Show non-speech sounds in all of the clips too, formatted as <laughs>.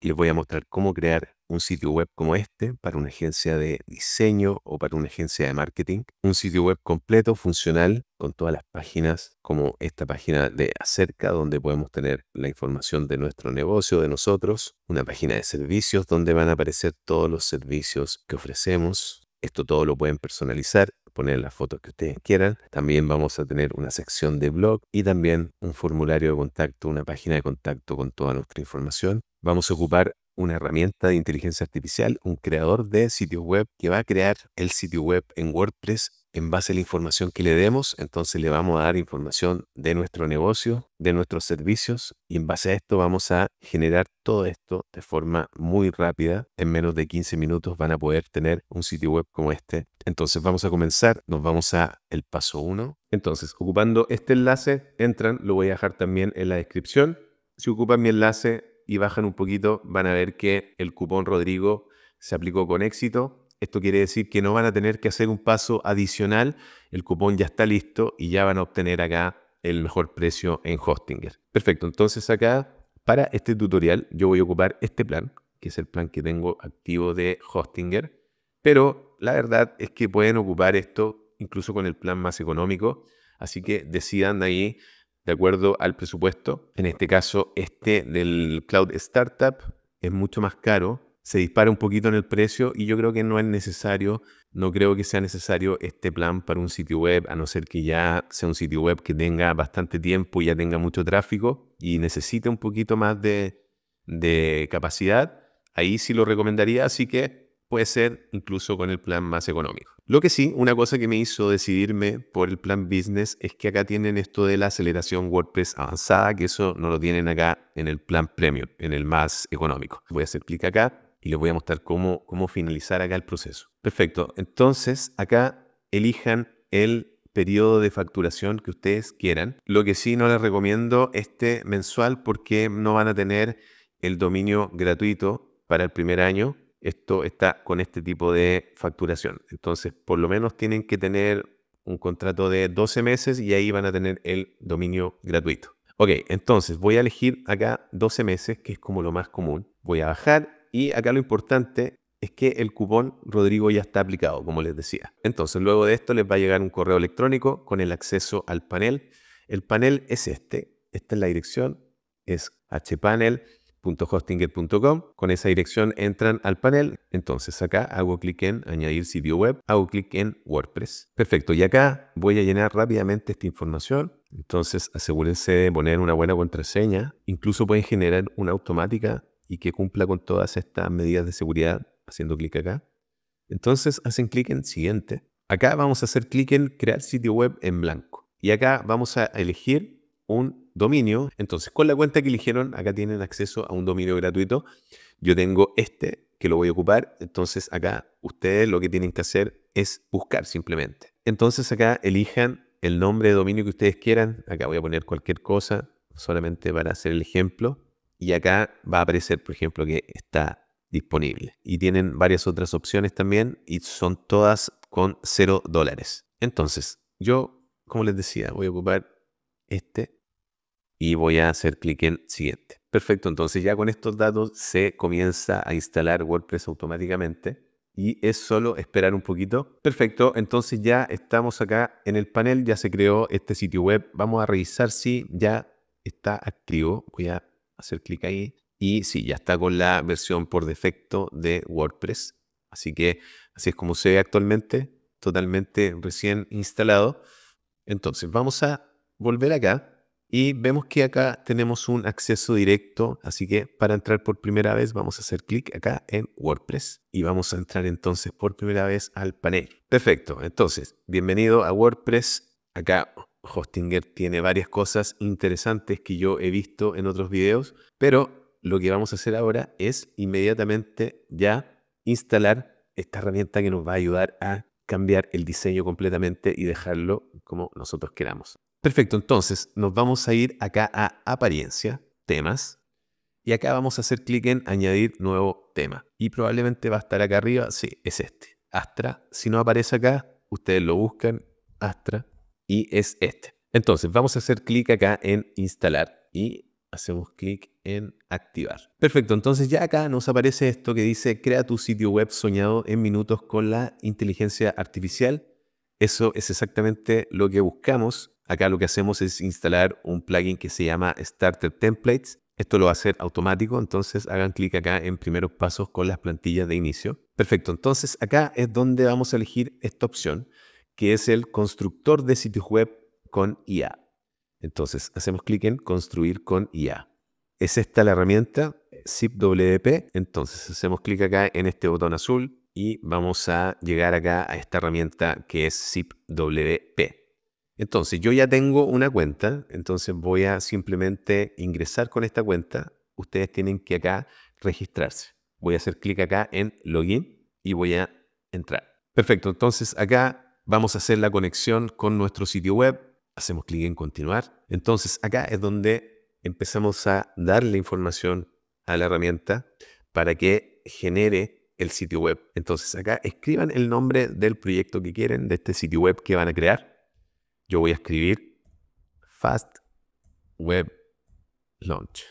les voy a mostrar cómo crear un sitio web como este para una agencia de diseño o para una agencia de marketing. Un sitio web completo, funcional, con todas las páginas como esta página de acerca donde podemos tener la información de nuestro negocio, de nosotros. Una página de servicios donde van a aparecer todos los servicios que ofrecemos. Esto todo lo pueden personalizar poner las fotos que ustedes quieran. También vamos a tener una sección de blog y también un formulario de contacto, una página de contacto con toda nuestra información. Vamos a ocupar una herramienta de inteligencia artificial, un creador de sitios web que va a crear el sitio web en WordPress en base a la información que le demos, entonces le vamos a dar información de nuestro negocio, de nuestros servicios y en base a esto vamos a generar todo esto de forma muy rápida. En menos de 15 minutos van a poder tener un sitio web como este. Entonces vamos a comenzar, nos vamos a el paso 1. Entonces, ocupando este enlace, entran, lo voy a dejar también en la descripción. Si ocupan mi enlace y bajan un poquito, van a ver que el cupón Rodrigo se aplicó con éxito esto quiere decir que no van a tener que hacer un paso adicional. El cupón ya está listo y ya van a obtener acá el mejor precio en Hostinger. Perfecto, entonces acá para este tutorial yo voy a ocupar este plan, que es el plan que tengo activo de Hostinger, pero la verdad es que pueden ocupar esto incluso con el plan más económico, así que decidan ahí de acuerdo al presupuesto. En este caso, este del Cloud Startup es mucho más caro, se dispara un poquito en el precio y yo creo que no es necesario, no creo que sea necesario este plan para un sitio web, a no ser que ya sea un sitio web que tenga bastante tiempo y ya tenga mucho tráfico y necesite un poquito más de, de capacidad. Ahí sí lo recomendaría, así que puede ser incluso con el plan más económico. Lo que sí, una cosa que me hizo decidirme por el plan business es que acá tienen esto de la aceleración WordPress avanzada, que eso no lo tienen acá en el plan premium, en el más económico. Voy a hacer clic acá y les voy a mostrar cómo, cómo finalizar acá el proceso. Perfecto. Entonces, acá elijan el periodo de facturación que ustedes quieran. Lo que sí no les recomiendo este mensual porque no van a tener el dominio gratuito para el primer año. Esto está con este tipo de facturación. Entonces, por lo menos tienen que tener un contrato de 12 meses y ahí van a tener el dominio gratuito. Ok, entonces voy a elegir acá 12 meses, que es como lo más común. Voy a bajar y acá lo importante es que el cupón Rodrigo ya está aplicado, como les decía. Entonces, luego de esto les va a llegar un correo electrónico con el acceso al panel. El panel es este. Esta es la dirección, es hpanel.hostinger.com. Con esa dirección entran al panel. Entonces acá hago clic en añadir sitio web, hago clic en WordPress. Perfecto, y acá voy a llenar rápidamente esta información. Entonces asegúrense de poner una buena contraseña. Incluso pueden generar una automática y que cumpla con todas estas medidas de seguridad haciendo clic acá. Entonces hacen clic en siguiente. Acá vamos a hacer clic en crear sitio web en blanco. Y acá vamos a elegir un dominio. Entonces con la cuenta que eligieron, acá tienen acceso a un dominio gratuito. Yo tengo este que lo voy a ocupar. Entonces acá ustedes lo que tienen que hacer es buscar simplemente. Entonces acá elijan el nombre de dominio que ustedes quieran. Acá voy a poner cualquier cosa solamente para hacer el ejemplo. Y acá va a aparecer, por ejemplo, que está disponible. Y tienen varias otras opciones también y son todas con 0 dólares. Entonces, yo, como les decía, voy a ocupar este y voy a hacer clic en siguiente. Perfecto, entonces ya con estos datos se comienza a instalar WordPress automáticamente y es solo esperar un poquito. Perfecto, entonces ya estamos acá en el panel, ya se creó este sitio web. Vamos a revisar si ya está activo. Voy a hacer clic ahí. Y sí, ya está con la versión por defecto de WordPress. Así que así es como se ve actualmente, totalmente recién instalado. Entonces, vamos a volver acá y vemos que acá tenemos un acceso directo. Así que para entrar por primera vez vamos a hacer clic acá en WordPress y vamos a entrar entonces por primera vez al panel. Perfecto, entonces, bienvenido a WordPress. Acá Hostinger tiene varias cosas interesantes que yo he visto en otros videos, pero lo que vamos a hacer ahora es inmediatamente ya instalar esta herramienta que nos va a ayudar a cambiar el diseño completamente y dejarlo como nosotros queramos. Perfecto, entonces nos vamos a ir acá a apariencia, temas, y acá vamos a hacer clic en añadir nuevo tema. Y probablemente va a estar acá arriba, sí, es este, Astra. Si no aparece acá, ustedes lo buscan, Astra, y es este. Entonces, vamos a hacer clic acá en instalar y hacemos clic en activar. Perfecto, entonces ya acá nos aparece esto que dice crea tu sitio web soñado en minutos con la inteligencia artificial. Eso es exactamente lo que buscamos. Acá lo que hacemos es instalar un plugin que se llama Starter Templates. Esto lo va a hacer automático, entonces hagan clic acá en primeros pasos con las plantillas de inicio. Perfecto, entonces acá es donde vamos a elegir esta opción que es el constructor de sitio web con IA. Entonces, hacemos clic en construir con IA. Es esta la herramienta ZipWP. Entonces, hacemos clic acá en este botón azul y vamos a llegar acá a esta herramienta que es ZipWP. Entonces, yo ya tengo una cuenta, entonces voy a simplemente ingresar con esta cuenta. Ustedes tienen que acá registrarse. Voy a hacer clic acá en login y voy a entrar. Perfecto, entonces acá vamos a hacer la conexión con nuestro sitio web, hacemos clic en continuar. Entonces acá es donde empezamos a darle información a la herramienta para que genere el sitio web. Entonces acá escriban el nombre del proyecto que quieren, de este sitio web que van a crear. Yo voy a escribir Fast Web Launch.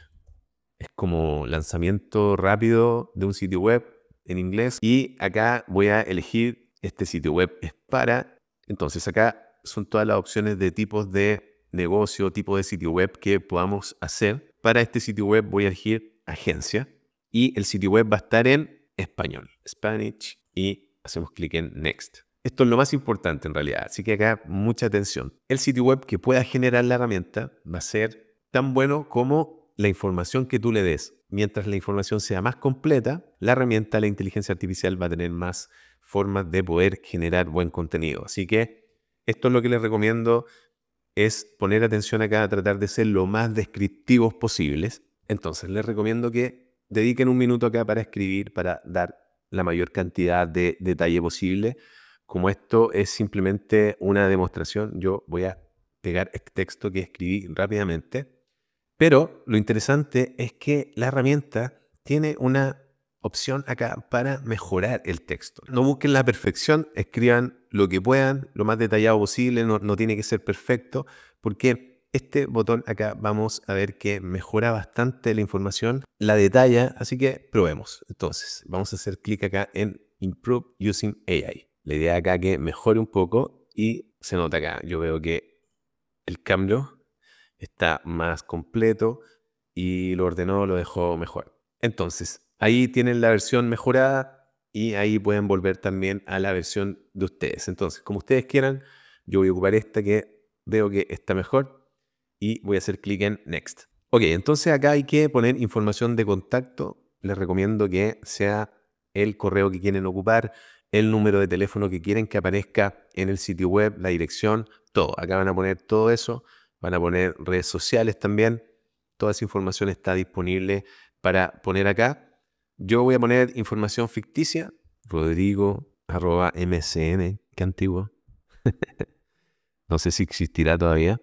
Es como lanzamiento rápido de un sitio web en inglés. Y acá voy a elegir este sitio web es para. Entonces acá son todas las opciones de tipos de negocio, tipo de sitio web que podamos hacer. Para este sitio web voy a elegir agencia y el sitio web va a estar en español, Spanish, y hacemos clic en Next. Esto es lo más importante en realidad, así que acá mucha atención. El sitio web que pueda generar la herramienta va a ser tan bueno como la información que tú le des. Mientras la información sea más completa, la herramienta, la inteligencia artificial va a tener más formas de poder generar buen contenido. Así que esto es lo que les recomiendo, es poner atención acá, tratar de ser lo más descriptivos posibles. Entonces les recomiendo que dediquen un minuto acá para escribir, para dar la mayor cantidad de detalle posible. Como esto es simplemente una demostración, yo voy a pegar el este texto que escribí rápidamente. Pero lo interesante es que la herramienta tiene una opción acá para mejorar el texto. No busquen la perfección, escriban lo que puedan, lo más detallado posible, no, tiene que ser perfecto, porque este botón acá vamos a ver que mejora bastante la información, la detalla, así que probemos. Entonces, vamos a hacer clic acá en Improve Using AI. La idea acá que mejore un poco y se nota acá, yo veo que el cambio está más completo y lo ordenó, lo dejó mejor. Entonces, Ahí tienen la versión mejorada y ahí pueden volver también a la versión de ustedes. Entonces, como ustedes quieran, yo voy a ocupar esta que veo que está mejor y voy a hacer clic en Next. Ok, entonces acá hay que poner información de contacto. Les recomiendo que sea el correo que quieren ocupar, el número de teléfono que quieren que aparezca en el sitio web, la dirección, todo. Acá van a poner todo eso, van a poner redes sociales también. Toda esa información está disponible para poner acá. Yo voy a poner información ficticia, Rodrigo qué antiguo. <laughs> no sé si existirá todavía.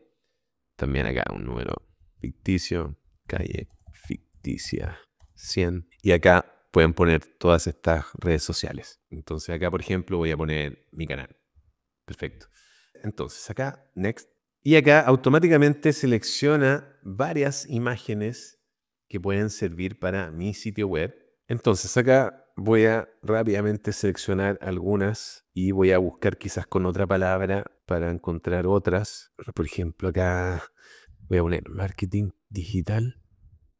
También acá un número ficticio, calle ficticia 100. Y acá pueden poner todas estas redes sociales. Entonces acá, por ejemplo, voy a poner mi canal. Perfecto. Entonces acá, next. Y acá automáticamente selecciona varias imágenes que pueden servir para mi sitio web entonces acá voy a rápidamente seleccionar algunas y voy a buscar quizás con otra palabra para encontrar otras. Por ejemplo, acá voy a poner marketing digital.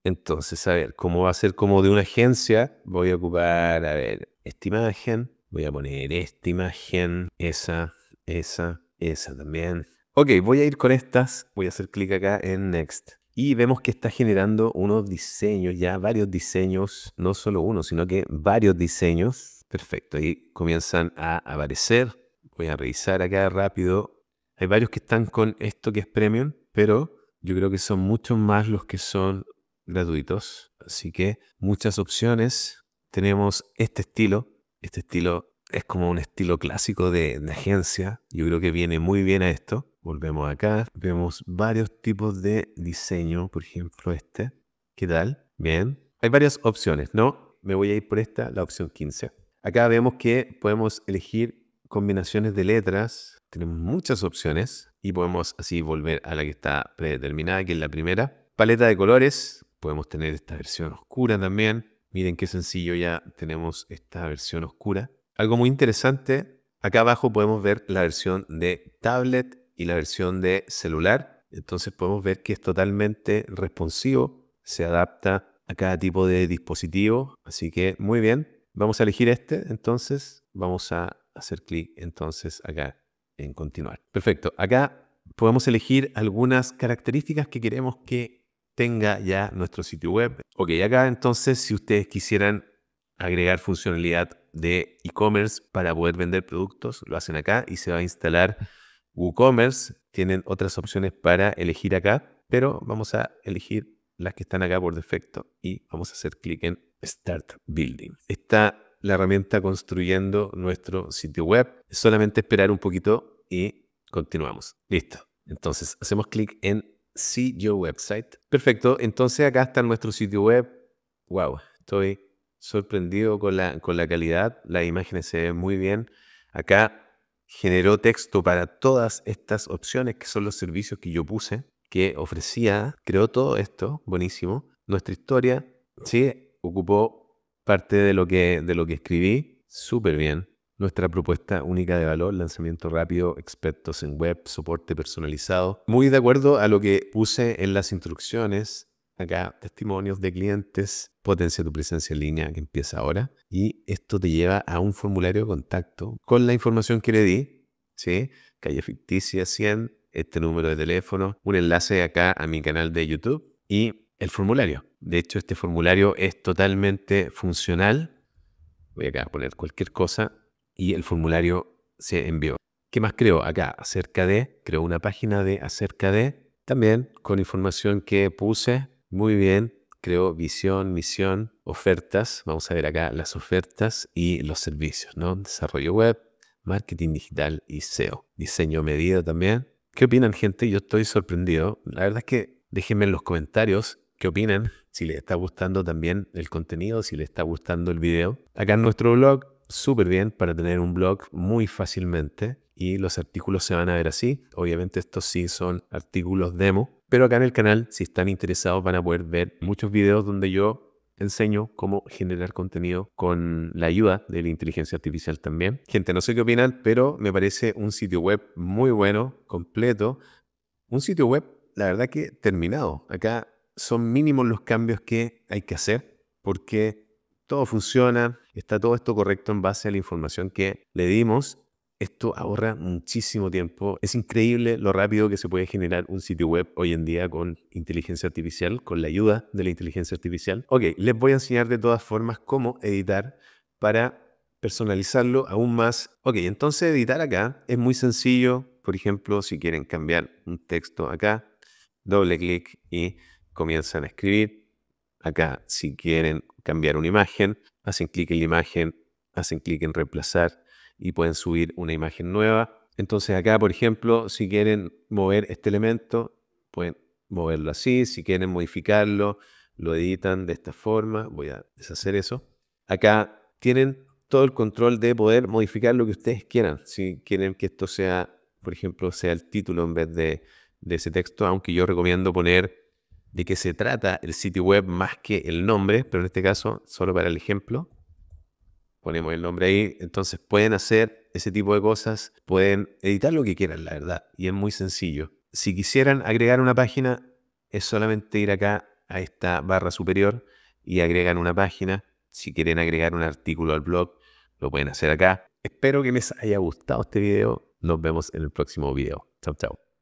Entonces, a ver, como va a ser como de una agencia, voy a ocupar, a ver, esta imagen. Voy a poner esta imagen, esa, esa, esa también. Ok, voy a ir con estas. Voy a hacer clic acá en Next. Y vemos que está generando unos diseños, ya varios diseños, no solo uno, sino que varios diseños. Perfecto, ahí comienzan a aparecer. Voy a revisar acá rápido. Hay varios que están con esto que es premium, pero yo creo que son muchos más los que son gratuitos. Así que muchas opciones. Tenemos este estilo. Este estilo es como un estilo clásico de, de agencia. Yo creo que viene muy bien a esto. Volvemos acá, vemos varios tipos de diseño, por ejemplo este. ¿Qué tal? Bien. Hay varias opciones, ¿no? Me voy a ir por esta, la opción 15. Acá vemos que podemos elegir combinaciones de letras, tenemos muchas opciones y podemos así volver a la que está predeterminada, que es la primera. Paleta de colores, podemos tener esta versión oscura también. Miren qué sencillo ya tenemos esta versión oscura. Algo muy interesante, acá abajo podemos ver la versión de tablet y la versión de celular. Entonces podemos ver que es totalmente responsivo, se adapta a cada tipo de dispositivo. Así que muy bien, vamos a elegir este. Entonces vamos a hacer clic entonces acá en continuar. Perfecto, acá podemos elegir algunas características que queremos que tenga ya nuestro sitio web. Ok, acá entonces si ustedes quisieran agregar funcionalidad de e-commerce para poder vender productos, lo hacen acá y se va a instalar WooCommerce tienen otras opciones para elegir acá, pero vamos a elegir las que están acá por defecto y vamos a hacer clic en Start Building. Está la herramienta construyendo nuestro sitio web. solamente esperar un poquito y continuamos. Listo. Entonces hacemos clic en See Your Website. Perfecto. Entonces acá está nuestro sitio web. Wow, estoy sorprendido con la, con la calidad. Las imágenes se ven muy bien. Acá generó texto para todas estas opciones que son los servicios que yo puse, que ofrecía, creó todo esto, buenísimo, nuestra historia, sí, ocupó parte de lo que, de lo que escribí, súper bien. Nuestra propuesta única de valor, lanzamiento rápido, expertos en web, soporte personalizado. Muy de acuerdo a lo que puse en las instrucciones, acá testimonios de clientes, potencia tu presencia en línea que empieza ahora. Y esto te lleva a un formulario de contacto con la información que le di, ¿sí? Calle Ficticia 100, este número de teléfono, un enlace acá a mi canal de YouTube y el formulario. De hecho, este formulario es totalmente funcional. Voy acá a poner cualquier cosa y el formulario se envió. ¿Qué más creo? Acá, acerca de, creo una página de acerca de, también con información que puse. Muy bien, Creo visión, misión, ofertas, vamos a ver acá las ofertas y los servicios, ¿no? Desarrollo web, marketing digital y SEO. Diseño medido también. ¿Qué opinan gente? Yo estoy sorprendido. La verdad es que déjenme en los comentarios qué opinan, si les está gustando también el contenido, si les está gustando el video. Acá en nuestro blog, súper bien para tener un blog muy fácilmente y los artículos se van a ver así. Obviamente estos sí son artículos demo pero acá en el canal, si están interesados, van a poder ver muchos videos donde yo enseño cómo generar contenido con la ayuda de la inteligencia artificial también. Gente, no sé qué opinan, pero me parece un sitio web muy bueno, completo. Un sitio web, la verdad que terminado. Acá son mínimos los cambios que hay que hacer porque todo funciona, está todo esto correcto en base a la información que le dimos esto ahorra muchísimo tiempo. Es increíble lo rápido que se puede generar un sitio web hoy en día con inteligencia artificial, con la ayuda de la inteligencia artificial. Ok, les voy a enseñar de todas formas cómo editar para personalizarlo aún más. Ok, entonces editar acá es muy sencillo. Por ejemplo, si quieren cambiar un texto acá, doble clic y comienzan a escribir. Acá, si quieren cambiar una imagen, hacen clic en la imagen, hacen clic en reemplazar y pueden subir una imagen nueva. Entonces acá, por ejemplo, si quieren mover este elemento, pueden moverlo así. Si quieren modificarlo, lo editan de esta forma. Voy a deshacer eso. Acá tienen todo el control de poder modificar lo que ustedes quieran. Si quieren que esto sea, por ejemplo, sea el título en vez de, de ese texto, aunque yo recomiendo poner de qué se trata el sitio web más que el nombre, pero en este caso, solo para el ejemplo ponemos el nombre ahí. Entonces pueden hacer ese tipo de cosas, pueden editar lo que quieran, la verdad, y es muy sencillo. Si quisieran agregar una página, es solamente ir acá a esta barra superior y agregan una página. Si quieren agregar un artículo al blog, lo pueden hacer acá. Espero que les haya gustado este video. Nos vemos en el próximo video. Chao, chao.